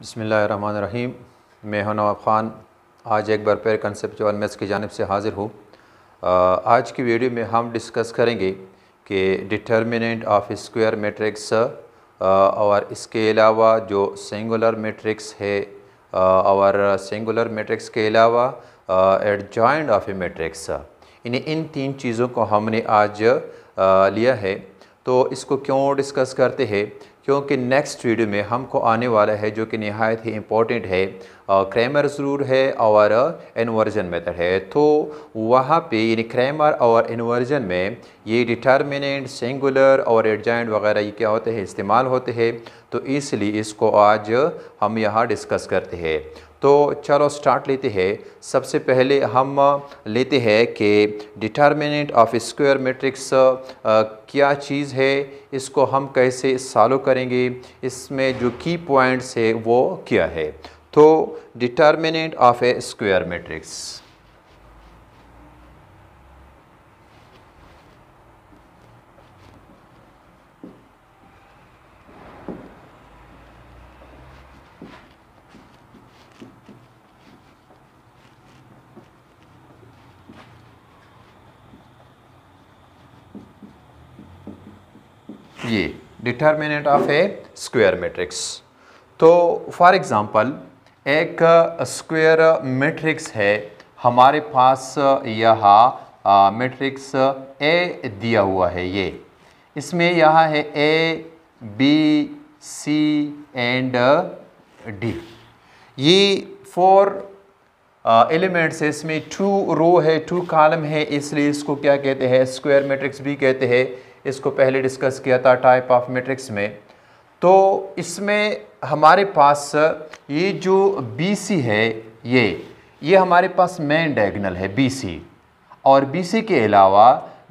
बसमीम मैं हूं नवाब ख़ान आज एक बार फिर कंसेपचुअल मैथ्स की जानब से हाज़िर हूँ आज की वीडियो में हम डिस्कस करेंगे कि डिटर्मिनेंट ऑफ स्क्वायर मैट्रिक्स और इसके अलावा जो सिंगुलर मैट्रिक्स है और सिंगुलर मैट्रिक्स के अलावा एड ऑफ ए मैट्रिक्स इन्हें इन तीन चीज़ों को हमने आज लिया है तो इसको क्यों डिस्कस करते हैं क्योंकि नेक्स्ट वीडियो में हमको आने वाला है जो कि नहायत ही इम्पोर्टेंट है क्रैमर ज़रूर है और इन्वर्जन मेथड है तो वहाँ पे यानी क्रैमर और इन्वर्जन में ये डिटर्मिनेंट सिंगुलर और एडजाइंट वगैरह ये क्या होते हैं इस्तेमाल होते हैं तो इसलिए इसको आज हम यहाँ डिस्कस करते हैं तो चलो स्टार्ट लेते हैं सबसे पहले हम लेते हैं कि डिटर्मिनेंट ऑफ स्क्वायर मैट्रिक्स क्या चीज़ है इसको हम कैसे सॉल्व करेंगे इसमें जो की पॉइंट्स है वो क्या है तो determinant of a square matrix ये determinant of a square matrix तो फॉर एग्ज़ाम्पल एक स्क्वायर uh, मैट्रिक्स है हमारे पास uh, यह मैट्रिक्स uh, ए दिया हुआ है ये इसमें यह है A B C and D ये फोर एलिमेंट्स है इसमें टू रो है टू कॉलम है इसलिए इसको क्या कहते हैं स्क्वायर मैट्रिक्स भी कहते हैं इसको पहले डिस्कस किया था टाइप ऑफ मैट्रिक्स में तो इसमें हमारे पास ये जो बीसी है ये ये हमारे पास मेन डायगनल है बीसी और बीसी के अलावा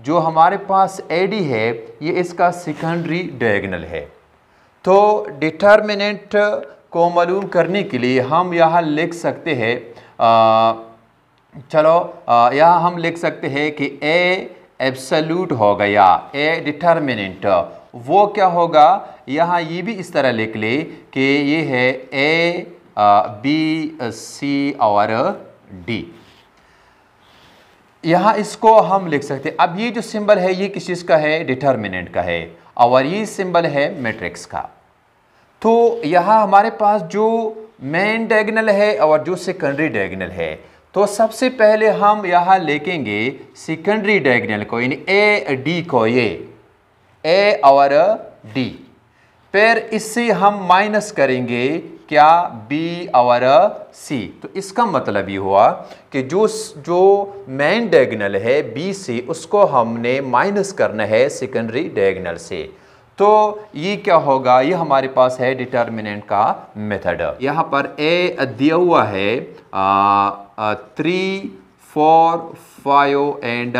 जो हमारे पास एडी है ये इसका सेकेंडरी डायगनल है तो डिटर्मिनेंट को मालूम करने के लिए हम यहाँ लिख सकते हैं चलो यहाँ हम लिख सकते हैं कि ए एब्सल्यूट हो गया ए डिटर्मिनेंट वो क्या होगा यहाँ ये भी इस तरह लिख ले कि ये है ए बी सी और डी यहाँ इसको हम लिख सकते हैं अब ये जो सिंबल है ये किस चीज़ का है डिटर्मिनेंट का है और ये सिंबल है मैट्रिक्स का तो यहाँ हमारे पास जो मेन डायगनल है और जो सेकेंडरी डायगनल है तो सबसे पहले हम यहाँ लिखेंगे सेकेंडरी डायगनल को यानी ए डी को ये ए और डी फिर इससे हम माइनस करेंगे क्या बी और सी तो इसका मतलब ये हुआ कि जो जो मेन डायगनल है बी से उसको हमने माइनस करना है सेकेंडरी डायगनल से तो ये क्या होगा ये हमारे पास है डिटर्मिनेंट का मेथड यहाँ पर ए दिया हुआ है आ, three four five and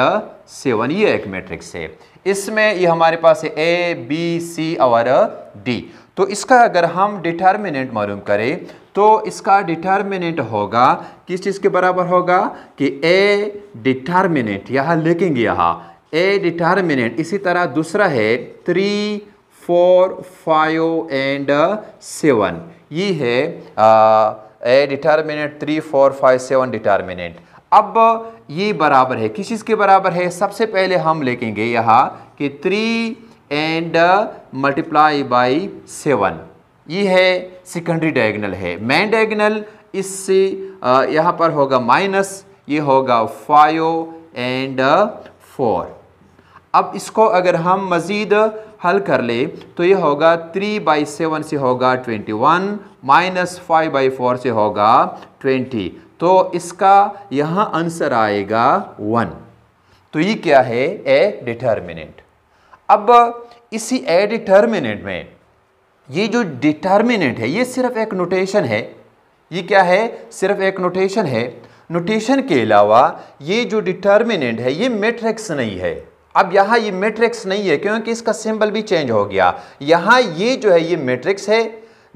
seven ये एक मैट्रिक्स है इसमें ये हमारे पास है ए बी सी और डी तो इसका अगर हम डिटर्मिनेंट मालूम करें तो इसका डिटर्मिनेंट होगा किस चीज़ के बराबर होगा कि ए डिटर्मिनेंट यहाँ लिखेंगे यहाँ ए डिटर्मिनेंट इसी तरह दूसरा है three four five and seven ये है आ, A determinant three four five seven determinant अब ये बराबर है किस चीज़ के बराबर है सबसे पहले हम लिखेंगे यहाँ कि three and multiply by seven ये है सेकेंडरी डायगनल है मेन डायगनल इससे यहाँ पर होगा माइनस ये होगा फाइव एंड फोर अब इसको अगर हम मज़ीद हल कर ले तो ये होगा थ्री बाई सेवन से होगा twenty one minus five by four से होगा ट्वेंटी तो इसका यहाँ आंसर आएगा वन तो ये क्या है ए डिटर्मिनेंट अब इसी ए डिटर्मिनेंट में ये जो डिटर्मिनेंट है ये सिर्फ एक नोटेशन है ये क्या है सिर्फ एक नोटेशन है नोटेशन के अलावा ये जो डिटर्मिनेंट है ये मैट्रिक्स नहीं है अब यहाँ ये मैट्रिक्स नहीं है क्योंकि इसका सिंबल भी चेंज हो गया यहाँ ये जो है ये मैट्रिक्स है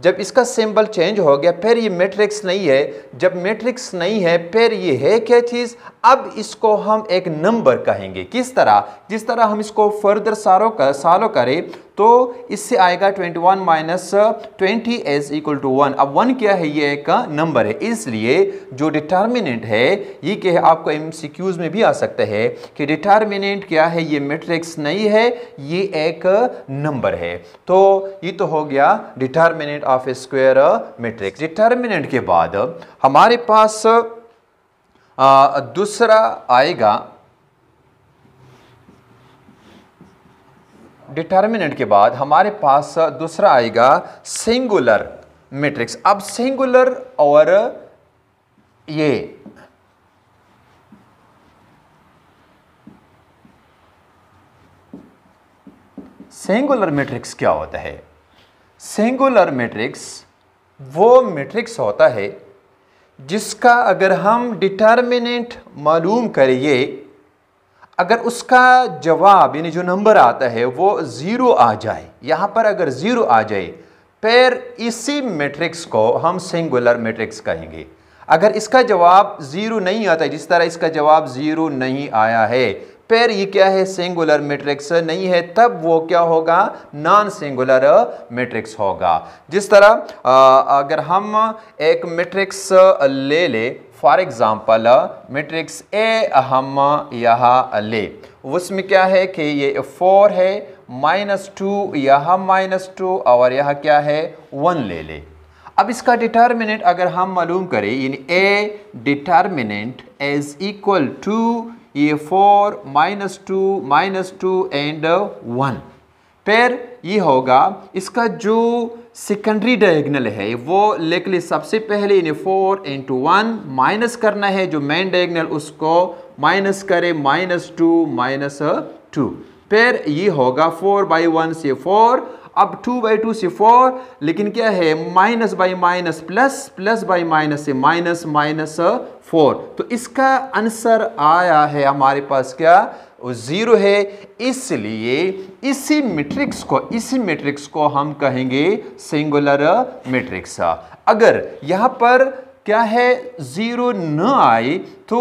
जब इसका सिंबल चेंज हो गया फिर ये मैट्रिक्स नहीं है जब मैट्रिक्स नहीं है फिर ये है क्या चीज़ अब इसको हम एक नंबर कहेंगे किस तरह जिस तरह हम इसको फर्दर सारो कर सालों करें तो इससे आएगा 21 one minus twenty is equal to one अब वन क्या है ये एक नंबर है इसलिए जो डिटर्मिनेंट है ये क्या है आपको एम में भी आ सकता है कि डिटर्मिनेंट क्या है ये मैट्रिक्स नहीं है ये एक नंबर है तो ये तो हो गया determinant of square matrix determinant के बाद हमारे पास दूसरा आएगा डिटर्मिनेंट के बाद हमारे पास दूसरा आएगा सिंगुलर मैट्रिक्स अब सिंगुलर और ये सिंगुलर मैट्रिक्स क्या होता है सिंगुलर मैट्रिक्स वो मैट्रिक्स होता है जिसका अगर हम डिटर्मिनेंट मालूम करिए अगर उसका जवाब यानी जो नंबर आता है वो ज़ीरो आ जाए यहाँ पर अगर ज़ीरो आ जाए फिर इसी मैट्रिक्स को हम सिंगुलर मैट्रिक्स कहेंगे अगर इसका जवाब ज़ीरो नहीं आता है जिस तरह इसका जवाब ज़ीरो नहीं आया है फिर ये क्या है सिंगुलर मैट्रिक्स नहीं है तब वो क्या होगा नॉन सिंगुलर मैट्रिक्स होगा जिस तरह अगर हम एक मैट्रिक्स ले ले फॉर एग्ज़ाम्पल मैट्रिक्स ए हम यहाँ ले उसमें क्या है कि ये फोर है माइनस टू यहाँ माइनस टू और यह क्या है वन ले ले अब इसका डिटर्मिनेंट अगर हम मालूम करें यानी A determinant is equal to ये four minus two minus two and one फिर ये होगा इसका जो सेकेंडरी डायगनल है वो लेकिन सबसे पहले इन्हें फोर इंटू वन माइनस करना है जो मेन डायगनल उसको माइनस करें माइनस टू माइनस टू फिर ये होगा फोर बाई वन से फोर अब टू बाई टू से फोर लेकिन क्या है minus by minus plus plus by minus से माइनस माइनस फोर तो इसका आंसर आया है हमारे पास क्या ज़ीरो है इसलिए इसी मैट्रिक्स को इसी मैट्रिक्स को हम कहेंगे सिंगुलर मैट्रिक्स अगर यहाँ पर क्या है ज़ीरो न आए तो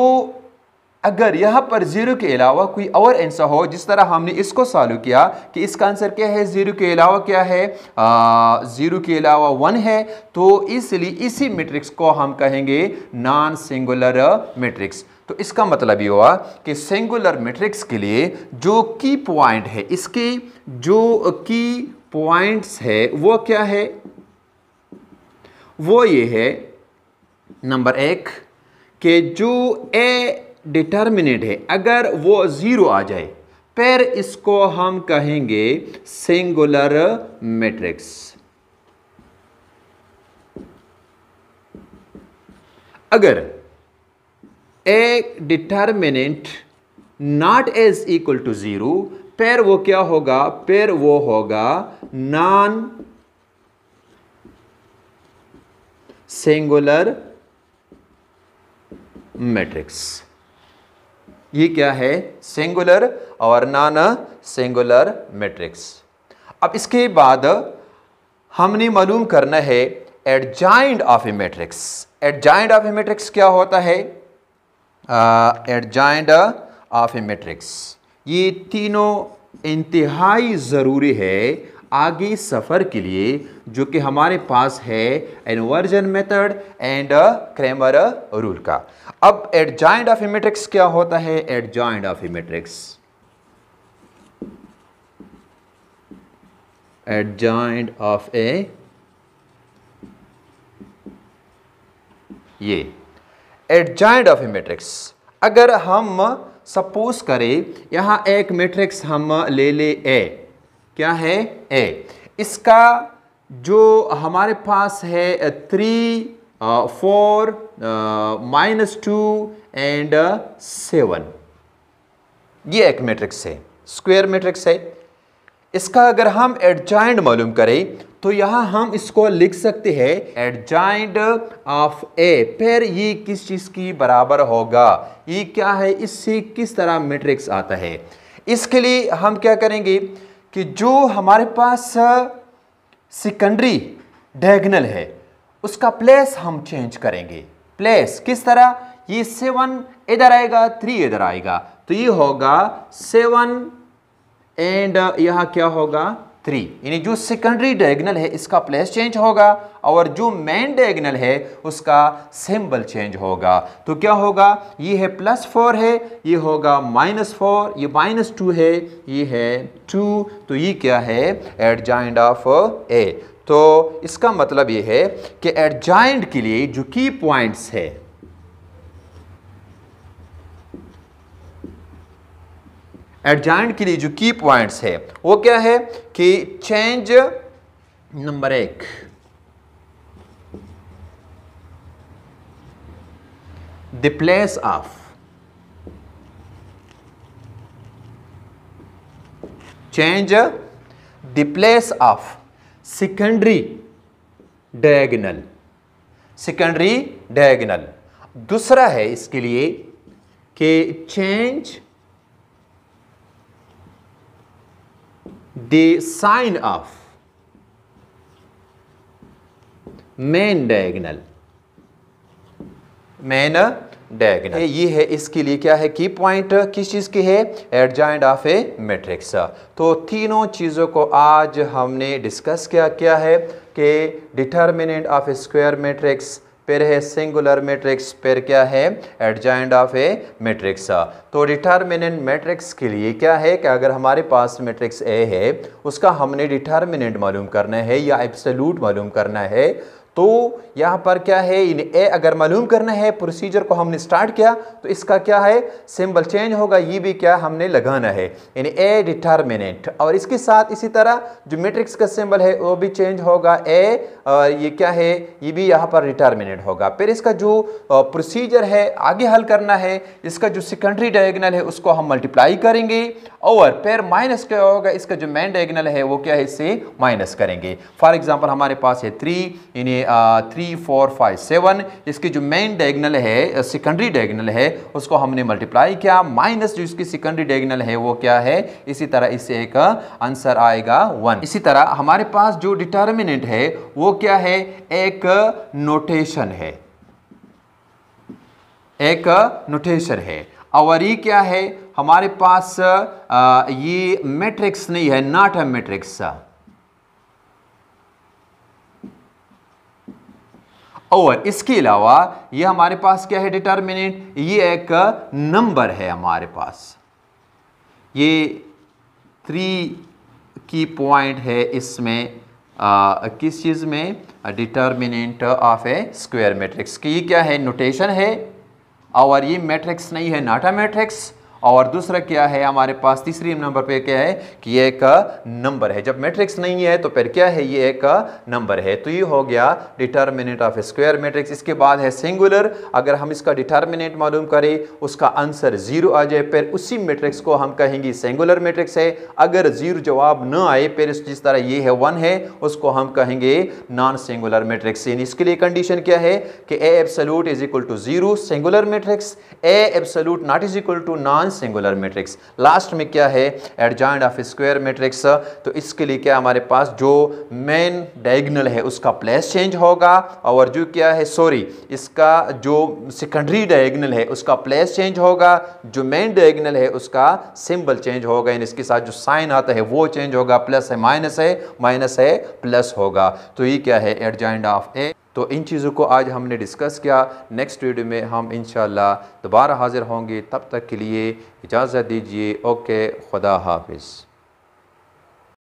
अगर यहाँ पर ज़ीरो के अलावा कोई और आंसर हो जिस तरह हमने इसको सॉल्व किया कि इसका आंसर क्या है ज़ीरो के अलावा क्या है ज़ीरो के अलावा वन है तो इसलिए इसी मैट्रिक्स को हम कहेंगे नॉन सिंगुलर मैट्रिक्स तो इसका मतलब ये हुआ कि सिंगुलर मैट्रिक्स के लिए जो की पॉइंट है इसके जो की पॉइंट्स है वो क्या है वो ये है नंबर एक के जो ए डिटर्मिनेट है अगर वो ज़ीरो आ जाए फिर इसको हम कहेंगे सिंगुलर मैट्रिक्स अगर A determinant not is equal to zero फिर वो क्या होगा फिर वो होगा नॉन सिंगुलर मैट्रिक्स ये क्या है सेंगुलर और नॉन सेंगुलर मैट्रिक्स अब इसके बाद हमने मालूम करना है adjoint of A matrix adjoint of A matrix क्या होता है एडजाइंट ऑफ ए मैट्रिक्स ये तीनों इंतहाई ज़रूरी है आगे सफ़र के लिए जो कि हमारे पास है inversion method and Cramer rule का अब जॉइंट ऑफ इमेट्रिक्स क्या होता है joint of a matrix adjoint of A ये जॉइंट ऑफ ए अगर हम सपोज करें यहाँ एक मैट्रिक्स हम ले ले ए क्या है ए इसका जो हमारे पास है three four minus two and seven ये एक मैट्रिक्स है स्क्वायर मैट्रिक्स है इसका अगर हम एडजाइंट मालूम करें तो यहाँ हम इसको लिख सकते हैं एडजाइंट ऑफ ए फिर ये किस चीज़ की बराबर होगा ये क्या है इससे किस तरह मैट्रिक्स आता है इसके लिए हम क्या करेंगे कि जो हमारे पास सेकेंडरी डायगनल है उसका प्लेस हम चेंज करेंगे प्लेस किस तरह ये सेवन इधर आएगा थ्री इधर आएगा तो ये होगा सेवन एंड यहाँ क्या होगा थ्री यानी जो सेकेंडरी डायगनल है इसका प्लेस चेंज होगा और जो मेन डायगनल है उसका सिंबल चेंज होगा तो क्या होगा ये है प्लस फोर है ये होगा माइनस फोर ये माइनस टू है ये है टू तो ये क्या है एट जॉइंट ऑफ ए तो इसका मतलब ये है कि जॉइंट के लिए जो की पॉइंट्स है एडजाइंट के लिए जो की पॉइंट्स है वो क्या है कि चेंज नंबर एक the place of change the place of secondary diagonal secondary diagonal दूसरा है इसके लिए कि change the sign of main diagonal main diagonal ये है इसके लिए क्या है की पॉइंट किस चीज़ की है एडजॉइंट ऑफ ए मैट्रिक्स तो तीनों चीज़ों को आज हमने डिस्कस किया क्या है कि डिटर्मिनेंट ऑफ स्क्वायर मैट्रिक्स पेर है सिंगुलर मैट्रिक्स पेर क्या है एडजाइंड ऑफ ए मैट्रिक्स तो डिटर्मिनेंट मैट्रिक्स के लिए क्या है कि अगर हमारे पास मैट्रिक्स ए है उसका हमने डिटर्मिनेंट मालूम करना है या एब्सोल्यूट मालूम करना है तो यहाँ पर क्या है इन ए अगर मालूम करना है प्रोसीजर को हमने स्टार्ट किया तो इसका क्या है सिंबल चेंज होगा ये भी क्या हमने लगाना है इन ए डिटर्मिनेंट और इसके साथ इसी तरह जो मैट्रिक्स का सिंबल है वो भी चेंज होगा ए और ये क्या है ये भी यहाँ पर डिटर्मिनेंट होगा फिर इसका जो प्रोसीजर है आगे हल करना है इसका जो सेकेंडरी डायगनल है उसको हम मल्टीप्लाई करेंगे और फिर माइनस क्या होगा इसका जो मेन डायगनल है वो क्या है इससे माइनस करेंगे फॉर एग्जाम्पल हमारे पास है थ्री इन्हें थ्री फोर फाइव सेवन इसकी जो मेन डायगनल है सेकेंडरी डायगनल है उसको हमने मल्टीप्लाई किया माइनस जो इसकी सेकेंडरी डायगनल है वो क्या है इसी तरह इससे एक आंसर आएगा वन इसी तरह हमारे पास जो डिटर्मिनेंट है वो क्या है एक नोटेशन है एक नोटेशन है और ये क्या है हमारे पास ये मैट्रिक्स नहीं है नॉट अ मैट्रिक्स और इसके अलावा ये हमारे पास क्या है डिटर्मिनेंट ये एक नंबर है हमारे पास ये थ्री की पॉइंट है इसमें आ, किस चीज़ में determinant of a square matrix की ये क्या है नोटेशन है और ये मैट्रिक्स नहीं है नाटा मैट्रिक्स और दूसरा क्या है हमारे पास तीसरी नंबर पे क्या है कि ये एक नंबर है जब मैट्रिक्स नहीं है तो फिर क्या है ये एक नंबर है तो ये हो गया डिटर्मिनेट ऑफ स्क्वायर मैट्रिक्स इसके बाद है सिंगुलर अगर हम इसका डिटर्मिनेट मालूम करें उसका आंसर जीरो आ जाए फिर उसी मैट्रिक्स को हम कहेंगे सिंगुलर मैट्रिक्स है अगर जीरो जवाब न आए फिर जिस तरह ये है वन है उसको हम कहेंगे नॉन सिंगुलर मैट्रिक्स यानी इसके लिए कंडीशन क्या है कि A absolute is equal to zero singular matrix A absolute not is equal to non non singular matrix last में क्या है एडजॉइंट ऑफ स्क्वायर मैट्रिक्स तो इसके लिए क्या हमारे पास जो मेन डायगनल है उसका प्लेस चेंज होगा और जो क्या है सॉरी इसका जो सेकेंडरी डायगनल है उसका प्लेस चेंज होगा जो मेन डायगनल है उसका सिंबल चेंज होगा यानी इसके साथ जो साइन आता है वो चेंज होगा प्लस है माइनस है माइनस है प्लस होगा तो ये क्या है एडजॉइंट ऑफ ए तो इन चीज़ों को आज हमने डिस्कस किया नेक्स्ट वीडियो में हम इन दोबारा हाज़िर होंगे तब तक के लिए इजाज़त दीजिए ओके खुदा हाफिज़